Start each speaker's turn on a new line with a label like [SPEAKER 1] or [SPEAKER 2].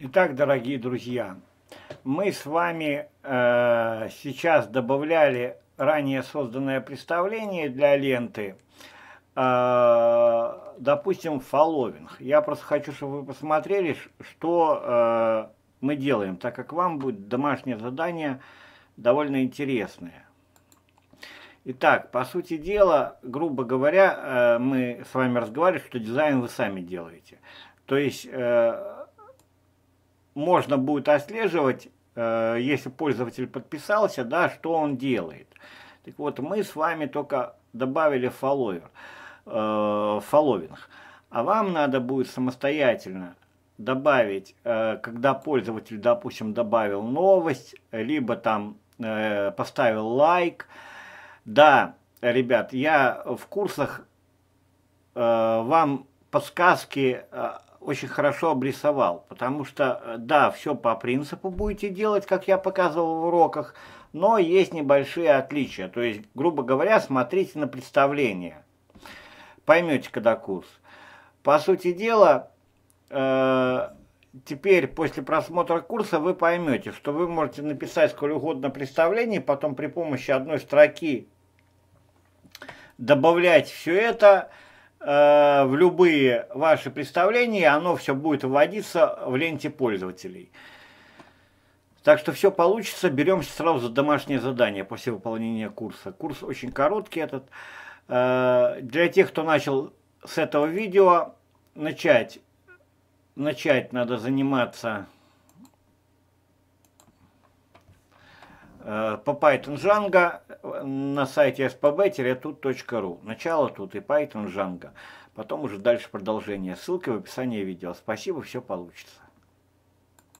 [SPEAKER 1] Итак, дорогие друзья, мы с вами э, сейчас добавляли ранее созданное представление для ленты, э, допустим, фолловинг. Я просто хочу, чтобы вы посмотрели, что э, мы делаем, так как вам будет домашнее задание довольно интересное. Итак, по сути дела, грубо говоря, э, мы с вами разговаривали, что дизайн вы сами делаете. То есть... Э, можно будет отслеживать, э, если пользователь подписался, да, что он делает. Так вот, мы с вами только добавили фолловер, фолловинг. Э, а вам надо будет самостоятельно добавить, э, когда пользователь, допустим, добавил новость, либо там поставил лайк. Да, ребят, я в курсах вам подсказки очень хорошо обрисовал, потому что, э, да, все по принципу будете делать, как я показывал в уроках, но есть небольшие отличия. То есть, грубо говоря, смотрите на представление. Поймете, когда курс. По сути дела, э, теперь после просмотра курса вы поймете, что вы можете написать сколь угодно представление, потом при помощи одной строки добавлять все это, Э, в любые ваши представления, оно все будет вводиться в ленте пользователей. Так что все получится, беремся сразу за домашнее задание после выполнения курса. Курс очень короткий этот. Э, для тех, кто начал с этого видео, начать, начать надо заниматься Э, по Python Django э, на сайте spb-tut.ru. Начало тут и Python Django. Потом уже дальше продолжение. ссылки в описании видео. Спасибо, все получится.